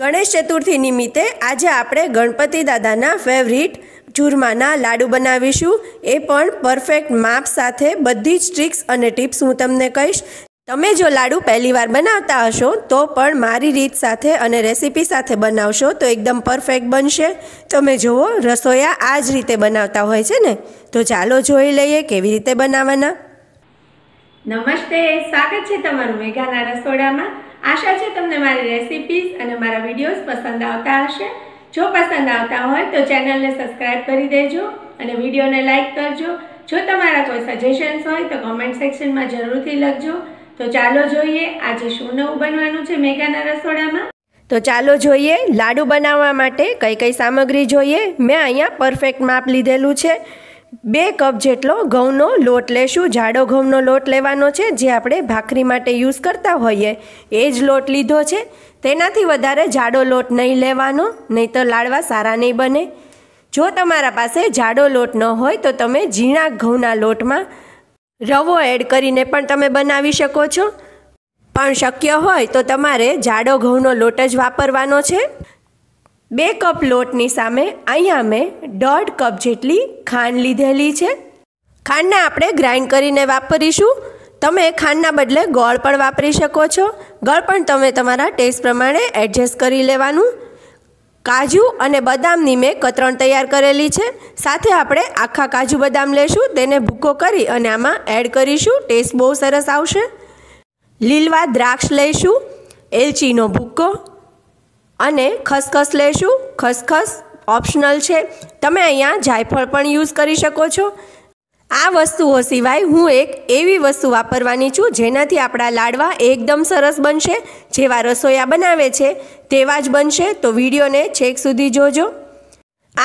ગણેશ ચતુર્થી નિમિત્તે આજે આપણે ગણપતિ દાદાના ફેવરિટ ચૂરમાના લાડુ બનાવીશું એ પણ પરફેક્ટ માપ સાથે બધી જ ટ્રિક્સ અને ટિપ્સ હું તમને કહીશ તમે જો લાડુ પહેલીવાર બનાવતા હશો તો પણ મારી રીત સાથે અને રેસીપી સાથે બનાવશો તો એકદમ પરફેક્ટ બનશે તમે જુઓ રસોયા આ જ રીતે બનાવતા હોય છે ને તો ચાલો જોઈ લઈએ કેવી રીતે બનાવવાના નમસ્તે સ્વાગત છે તમારું મેઘાના રસોડામાં આશા છે તમને મારી રેસિપીઝ અને મારા વિડીયોઝ પસંદ આવતા હશે જો પસંદ આવતા હોય તો ચેનલને સબસ્ક્રાઈબ કરી દેજો અને વિડીયોને લાઇક કરજો જો તમારા કોઈ સજેશન્સ હોય તો કોમેન્ટ સેક્શનમાં જરૂરથી લખજો તો ચાલો જોઈએ આજે શું નવું બનવાનું છે મેઘાના રસોડામાં તો ચાલો જોઈએ લાડુ બનાવવા માટે કઈ કઈ સામગ્રી જોઈએ મેં અહીંયા પરફેક્ટ માપ લીધેલું છે બે કપ જેટલો ઘઉંનો લોટ લેશું જાડો ઘઉંનો લોટ લેવાનો છે જે આપણે ભાખરી માટે યુઝ કરતા હોઈએ એ જ લોટ લીધો છે તેનાથી વધારે જાડો લોટ નહીં લેવાનો નહીં તો લાડવા સારા નહીં બને જો તમારા પાસે જાડો લોટ ન હોય તો તમે ઝીણા ઘઉંના લોટમાં રવો એડ કરીને પણ તમે બનાવી શકો છો પણ શક્ય હોય તો તમારે જાડો ઘઉંનો લોટ જ વાપરવાનો છે બે કપ લોટની સામે અહીંયા મેં દોઢ કપ જેટલી ખાંડ લીધેલી છે ખાંડને આપણે ગ્રાઇન્ડ કરીને વાપરીશું તમે ખાંડના બદલે ગોળ પણ વાપરી શકો છો ગળ પણ તમે તમારા ટેસ્ટ પ્રમાણે એડજસ્ટ કરી લેવાનું કાજુ અને બદામની મેં કતરણ તૈયાર કરેલી છે સાથે આપણે આખા કાજુ બદામ લેશું તેને ભૂકો કરી અને આમાં એડ કરીશું ટેસ્ટ બહુ સરસ આવશે લીલવા દ્રાક્ષ લઈશું એલચીનો ભૂક્કો અને ખસખસ લેશું ખસખસ ઓપ્શનલ છે તમે અહીંયા જાયફળ પણ યુઝ કરી શકો છો આ વસ્તુઓ સિવાય હું એક એવી વસ્તુ વાપરવાની છું જેનાથી આપણા લાડવા એકદમ સરસ બનશે જેવા રસોયા બનાવે છે તેવા જ બનશે તો વિડીયોને છેક સુધી જોજો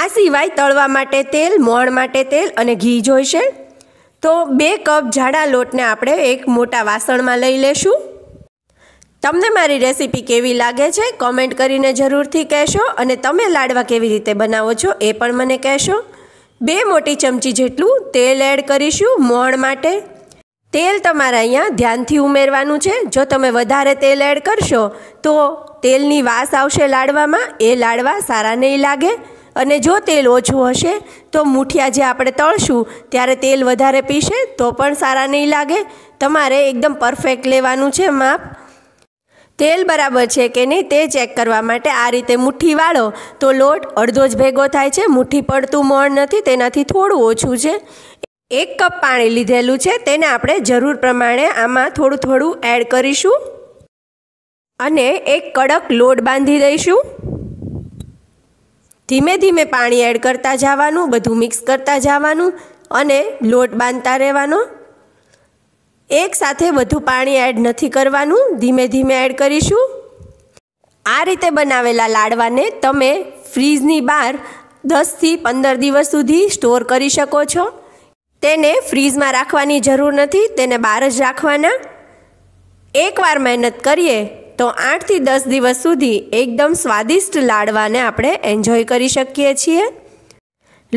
આ સિવાય તળવા માટે તેલ મોણ માટે તેલ અને ઘી જોઈશે તો બે કપ જાડા લોટને આપણે એક મોટા વાસણમાં લઈ લેશું તમને મારી રેસીપી કેવી લાગે છે કોમેન્ટ કરીને જરૂરથી કહેશો અને તમે લાડવા કેવી રીતે બનાવો છો એ પણ મને કહેશો બે મોટી ચમચી જેટલું તેલ એડ કરીશું મોણ માટે તેલ તમારે અહીંયા ધ્યાનથી ઉમેરવાનું છે જો તમે વધારે તેલ એડ કરશો તો તેલની વાસ આવશે લાડવામાં એ લાડવા સારા નહીં લાગે અને જો તેલ ઓછું હશે તો મૂઠિયા જે આપણે તળશું ત્યારે તેલ વધારે પીશે તો પણ સારા નહીં લાગે તમારે એકદમ પરફેક્ટ લેવાનું છે માપ તેલ બરાબર છે કે નહીં તે ચેક કરવા માટે આ રીતે મુઠ્ઠી વાળો તો લોટ અડધો જ ભેગો થાય છે મુઠ્ઠી પડતું મોણ નથી તેનાથી થોડું ઓછું છે એક કપ પાણી લીધેલું છે તેને આપણે જરૂર પ્રમાણે આમાં થોડું થોડું એડ કરીશું અને એક કડક લોટ બાંધી દઈશું ધીમે ધીમે પાણી એડ કરતા જવાનું બધું મિક્સ કરતા જવાનું અને લોટ બાંધતા રહેવાનો એક સાથે વધુ પાણી એડ નથી કરવાનું ધીમે ધીમે એડ કરીશું આ રીતે બનાવેલા લાડવાને તમે ફ્રીજની બહાર દસથી પંદર દિવસ સુધી સ્ટોર કરી શકો છો તેને ફ્રીજમાં રાખવાની જરૂર નથી તેને બહાર જ રાખવાના એકવાર મહેનત કરીએ તો આઠથી દસ દિવસ સુધી એકદમ સ્વાદિષ્ટ લાડવાને આપણે એન્જોય કરી શકીએ છીએ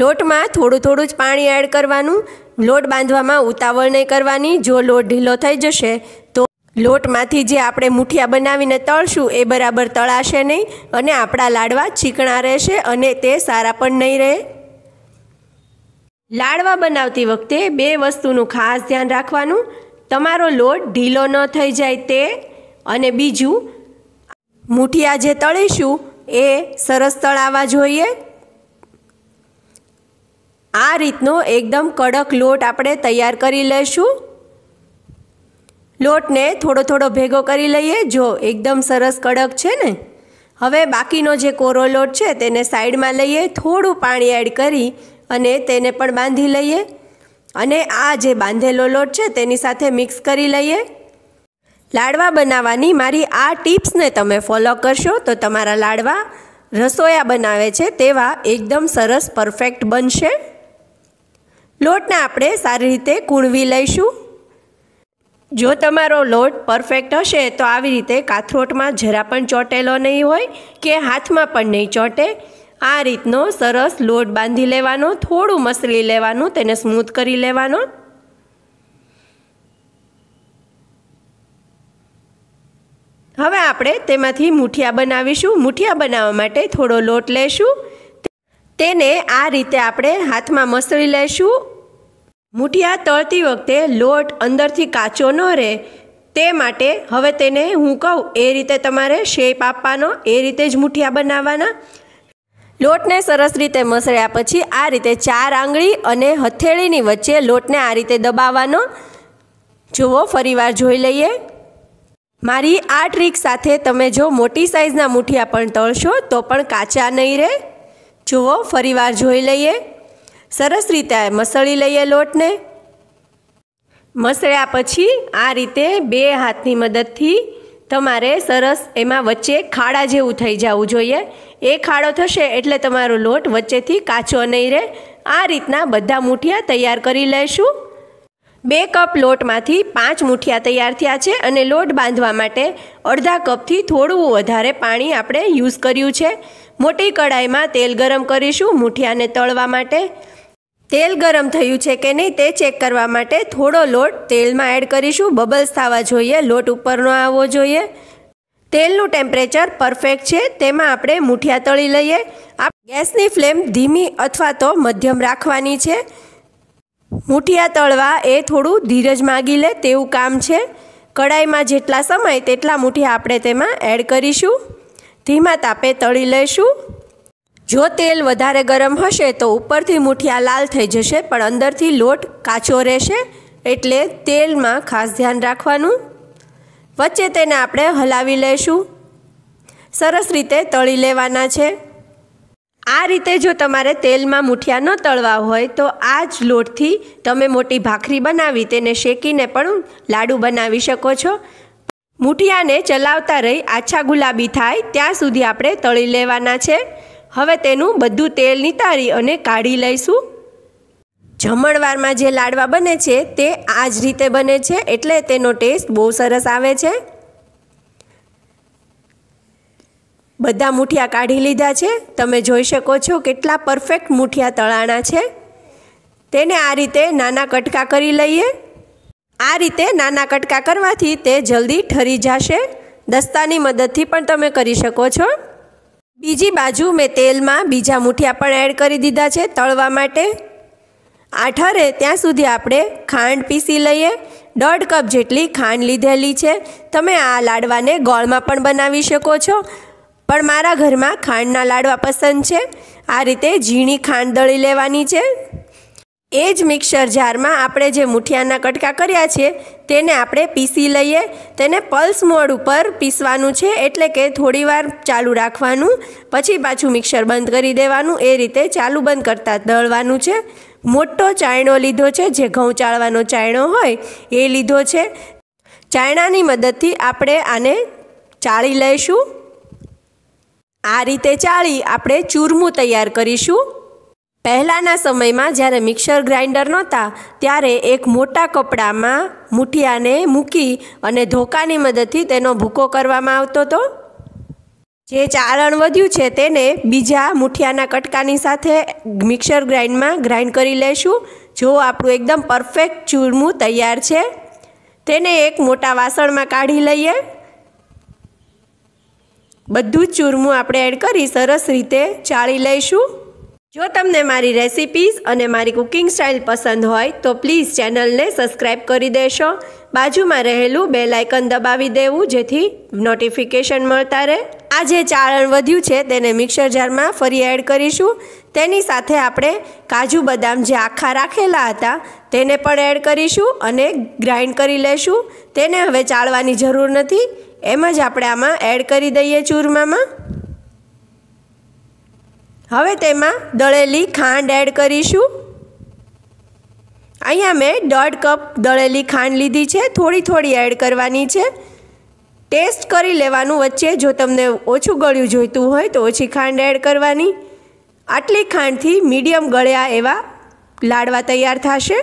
લોટમાં થોડું થોડું જ પાણી એડ કરવાનું લોટ બાંધવામાં ઉતાવળ નહીં કરવાની જો લોટ ઢીલો થઈ જશે તો લોટમાંથી જે આપણે મુઠિયા બનાવીને તળશું એ બરાબર તળાશે નહીં અને આપણા લાડવા ચીકણા રહેશે અને તે સારા પણ નહીં રહે લાડવા બનાવતી વખતે બે વસ્તુનું ખાસ ધ્યાન રાખવાનું તમારો લોટ ઢીલો ન થઈ જાય તે અને બીજું મુઠિયા જે તળીશું એ સરસ તળાવવા જોઈએ આ રીતનો એકદમ કડક લોટ આપણે તૈયાર કરી લઈશું લોટને થોડો થોડો ભેગો કરી લઈએ જો એકદમ સરસ કડક છે ને હવે બાકીનો જે કોરો લોટ છે તેને સાઈડમાં લઈએ થોડું પાણી એડ કરી અને તેને પણ બાંધી લઈએ અને આ જે બાંધેલો લોટ છે તેની સાથે મિક્સ કરી લઈએ લાડવા બનાવવાની મારી આ ટિપ્સને તમે ફોલો કરશો તો તમારા લાડવા રસોયા બનાવે છે તેવા એકદમ સરસ પરફેક્ટ બનશે લોટને આપણે સારી રીતે કૂણવી લઈશું જો તમારો લોટ પરફેક્ટ હશે તો આવી રીતે કાથરોટમાં જરા પણ ચોંટેલો નહીં હોય કે હાથમાં પણ નહીં ચોંટે આ રીતનો સરસ લોટ બાંધી લેવાનો થોડું મસળી લેવાનું તેને સ્મૂથ કરી લેવાનો હવે આપણે તેમાંથી મુઠિયા બનાવીશું મૂઠિયા બનાવવા માટે થોડો લોટ લેશું તેને આ રીતે આપણે હાથમાં મસળી લેશું મૂઠિયા તળતી વખતે લોટ અંદરથી કાચો ન રહે તે માટે હવે તેને હું કહું એ રીતે તમારે શેપ આપવાનો એ રીતે જ મૂઠિયા બનાવવાના લોટને સરસ રીતે મસળ્યા પછી આ રીતે ચાર આંગળી અને હથેળીની વચ્ચે લોટને આ રીતે દબાવવાનો જુઓ ફરીવાર જોઈ લઈએ મારી આ ટ્રીક સાથે તમે જો મોટી સાઇઝના મૂઠિયા પણ તળશો તો પણ કાચા નહીં રહે જુઓ ફરીવાર જોઈ લઈએ સરસ રીતે મસળી લઈએ લોટને મસળ્યા પછી આ રીતે બે હાથની મદદથી તમારે સરસ એમાં વચ્ચે ખાડા જેવું થઈ જવું જોઈએ એ ખાડો થશે એટલે તમારો લોટ વચ્ચેથી કાચો નહીં રહે આ રીતના બધા મૂઠિયા તૈયાર કરી લઈશું બે કપ લોટમાંથી પાંચ મૂઠિયા તૈયાર થયા છે અને લોટ બાંધવા માટે અડધા કપથી થોડું વધારે પાણી આપણે યુઝ કર્યું છે મોટી કડાઈમાં તેલ ગરમ કરીશું મૂઠિયાને તળવા માટે તેલ ગરમ થયું છે કે નહીં તે ચેક કરવા માટે થોડો લોટ તેલમાં એડ કરીશું બબલ્સ થવા જોઈએ લોટ ઉપરનો આવવો જોઈએ તેલનું ટેમ્પરેચર પરફેક્ટ છે તેમાં આપણે મૂઠિયા તળી લઈએ ગેસની ફ્લેમ ધીમી અથવા તો મધ્યમ રાખવાની છે મૂઠિયા તળવા એ થોડું ધીરજ માગી લે તેવું કામ છે કડાઈમાં જેટલા સમય તેટલા મૂઠિયા આપણે તેમાં એડ કરીશું ધીમા તાપે તળી લઈશું જો તેલ વધારે ગરમ હશે તો ઉપરથી મૂઠિયા લાલ થઈ જશે પણ અંદરથી લોટ કાચો રહેશે એટલે તેલમાં ખાસ ધ્યાન રાખવાનું વચ્ચે તેને આપણે હલાવી લઈશું સરસ રીતે તળી લેવાના છે આ રીતે જો તમારે તેલમાં મૂઠિયા ન તળવા હોય તો આ જ લોટથી તમે મોટી ભાખરી બનાવી તેને શેકીને પણ લાડુ બનાવી શકો છો મૂઠિયાને ચલાવતા રહી આછા ગુલાબી થાય ત્યાં સુધી આપણે તળી લેવાના છે હવે તેનું બધું તેલ નિતારી અને કાઢી લઈશું જમણવારમાં જે લાડવા બને છે તે આ જ રીતે બને છે એટલે તેનો ટેસ્ટ બહુ સરસ આવે છે બધા મૂઠિયા કાઢી લીધા છે તમે જોઈ શકો છો કેટલા પરફેક્ટ મૂઠિયા તળાણા છે તેને આ રીતે નાના કટકા કરી લઈએ આ રીતે નાના કટકા કરવાથી તે જલ્દી ઠરી જશે દસ્તાની મદદથી પણ તમે કરી શકો છો બીજી બાજુ મેં તેલમાં બીજા મૂઠિયા પણ એડ કરી દીધા છે તળવા માટે આઠરે ત્યાં સુધી આપણે ખાંડ પીસી લઈએ દોઢ કપ જેટલી ખાંડ લીધેલી છે તમે આ લાડવાને ગોળમાં પણ બનાવી શકો છો પણ મારા ઘરમાં ખાંડના લાડવા પસંદ છે આ રીતે ઝીણી ખાંડ દળી લેવાની છે એ જ મિક્સર જારમાં આપણે જે મૂઠિયાના કટકા કર્યા છે તેને આપણે પીસી લઈએ તેને પલ્સ મોડ ઉપર પીસવાનું છે એટલે કે થોડીવાર ચાલુ રાખવાનું પછી પાછું મિક્સર બંધ કરી દેવાનું એ રીતે ચાલુ બંધ કરતાં દળવાનું છે મોટો ચાયણો લીધો છે જે ઘઉં ચાળવાનો ચાયણો હોય એ લીધો છે ચાયણાની મદદથી આપણે આને ચાળી લઈશું આ રીતે ચાળી આપણે ચૂરમું તૈયાર કરીશું પહેલાંના સમયમાં જ્યારે મિક્સર ગ્રાઇન્ડર નહોતા ત્યારે એક મોટા કપડામાં મૂઠિયાને મૂકી અને ધોકાની મદદથી તેનો ભૂકો કરવામાં આવતો હતો જે ચારણ વધ્યું છે તેને બીજા મૂઠિયાના કટકાની સાથે મિક્સર ગ્રાઇન્ડમાં ગ્રાઇન્ડ કરી લેશું જો આપણું એકદમ પરફેક્ટ ચૂરમું તૈયાર છે તેને એક મોટા વાસણમાં કાઢી લઈએ બધું જ ચૂરમું આપણે એડ કરી સરસ રીતે ચાળી લઈશું જો તમને મારી રેસિપીઝ અને મારી કુકિંગ સ્ટાઇલ પસંદ હોય તો પ્લીઝ ચેનલને સબસ્ક્રાઇબ કરી દેશો બાજુમાં રહેલું બે લાઇકન દબાવી દેવું જેથી નોટિફિકેશન મળતા રહે આ જે ચાળણ વધ્યું છે તેને મિક્સર જારમાં ફરી એડ કરીશું તેની સાથે આપણે કાજુ બદામ જે આખા રાખેલા હતા તેને પણ એડ કરીશું અને ગ્રાઇન્ડ કરી લેશું તેને હવે ચાળવાની જરૂર નથી એમ જ આપણે આમાં એડ કરી દઈએ ચૂરમામાં હવે તેમાં દળેલી ખાંડ એડ કરીશું અહીંયા મેં દોઢ કપ દળેલી ખાંડ લીધી છે થોડી થોડી એડ કરવાની છે ટેસ્ટ કરી લેવાનું વચ્ચે જો તમને ઓછું ગળ્યું જોઈતું હોય તો ઓછી ખાંડ એડ કરવાની આટલી ખાંડથી મીડિયમ ગળ્યા એવા લાડવા તૈયાર થશે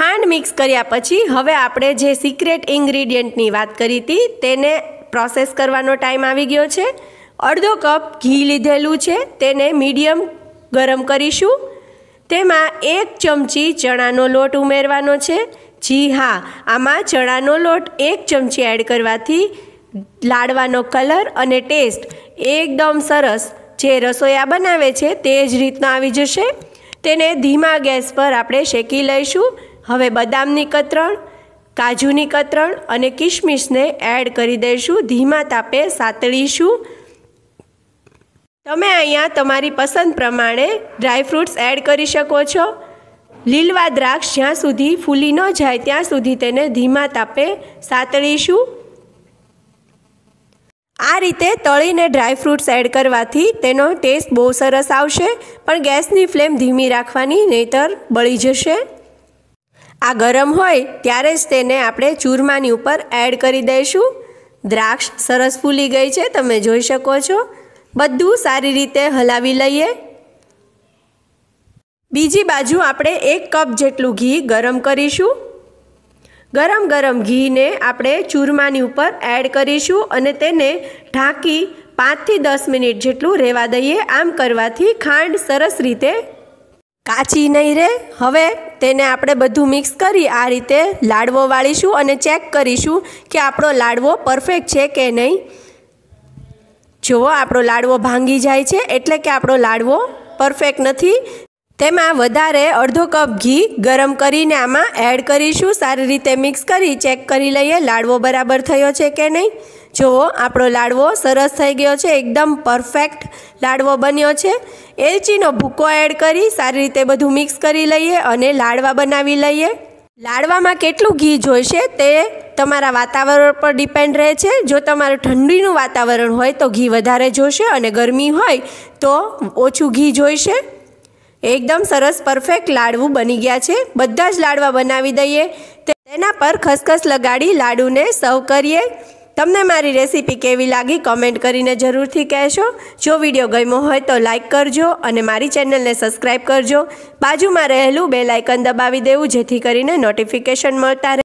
ખાંડ મિક્સ કર્યા પછી હવે આપણે જે સિક્રેટ ઇન્ગ્રીડિયન્ટની વાત કરી હતી તેને પ્રોસેસ કરવાનો ટાઈમ આવી ગયો છે અડધો કપ ઘી લીધેલું છે તેને મીડિયમ ગરમ કરીશું તેમાં એક ચમચી ચણાનો લોટ ઉમેરવાનો છે જી હા આમાં ચણાનો લોટ એક ચમચી એડ કરવાથી લાડવાનો કલર અને ટેસ્ટ એકદમ સરસ જે રસોયા બનાવે છે તે જ રીતનો આવી જશે તેને ધીમા ગેસ પર આપણે શેકી લઈશું હવે બદામની કતરણ કાજુની કતરણ અને કિશમિશને એડ કરી દઈશું ધીમા તાપે સાતળીશું તમે અહીંયા તમારી પસંદ પ્રમાણે ડ્રાયફ્રૂટ્સ એડ કરી શકો છો લીલવા દ્રાક્ષ જ્યાં સુધી ફૂલી ન જાય ત્યાં સુધી તેને ધીમા તાપે સાતળીશું આ રીતે તળીને ડ્રાયફ્રૂટ્સ એડ કરવાથી તેનો ટેસ્ટ બહુ સરસ આવશે પણ ગેસની ફ્લેમ ધીમી રાખવાની નહીતર બળી જશે આ ગરમ હોય ત્યારે જ તેને આપણે ચૂરમાની ઉપર એડ કરી દઈશું દ્રાક્ષ સરસ ફૂલી ગઈ છે તમે જોઈ શકો છો બધું સારી રીતે હલાવી લઈએ બીજી બાજુ આપણે એક કપ જેટલું ઘી ગરમ કરીશું ગરમ ગરમ ઘીને આપણે ચૂરમાની ઉપર એડ કરીશું અને તેને ઢાંકી પાંચથી દસ મિનિટ જેટલું રહેવા દઈએ આમ કરવાથી ખાંડ સરસ રીતે કાચી નહીં રહે હવે તેને આપણે બધું મિક્સ કરી આ રીતે લાડવો વાળીશું અને ચેક કરીશું કે આપણો લાડવો પરફેક્ટ છે કે નહીં જુઓ આપણો લાડવો ભાંગી જાય છે એટલે કે આપણો લાડવો પરફેક્ટ નથી તેમાં વધારે અડધો કપ ઘી ગરમ કરીને આમાં એડ કરીશું સારી રીતે મિક્સ કરી ચેક કરી લઈએ લાડવો બરાબર થયો છે કે નહીં જુઓ આપણો લાડવો સરસ થઈ ગયો છે એકદમ પરફેક્ટ લાડવો બન્યો છે એલચીનો ભૂકો એડ કરી સારી રીતે બધું મિક્સ કરી લઈએ અને લાડવા બનાવી લઈએ લાડવામાં કેટલું ઘી જોઈશે તે તમારા વાતાવરણ પર ડિપેન્ડ રહે છે જો તમારું ઠંડીનું વાતાવરણ હોય તો ઘી વધારે જોઈશે અને ગરમી હોય તો ઓછું ઘી જોઈશે એકદમ સરસ પરફેક્ટ લાડવું બની ગયા છે બધા જ લાડવા બનાવી દઈએ તેના પર ખસખસ લગાડી લાડુને સર્વ કરીએ તમને મારી રેસીપી કેવી લાગી કમેન્ટ કરીને જરૂરથી કહેશો જો વિડીયો ગમ્યો હોય તો લાઇક કરજો અને મારી ચેનલને સબસ્ક્રાઈબ કરજો બાજુમાં રહેલું બે લાઇકન દબાવી દેવું જેથી કરીને નોટિફિકેશન મળતા રહે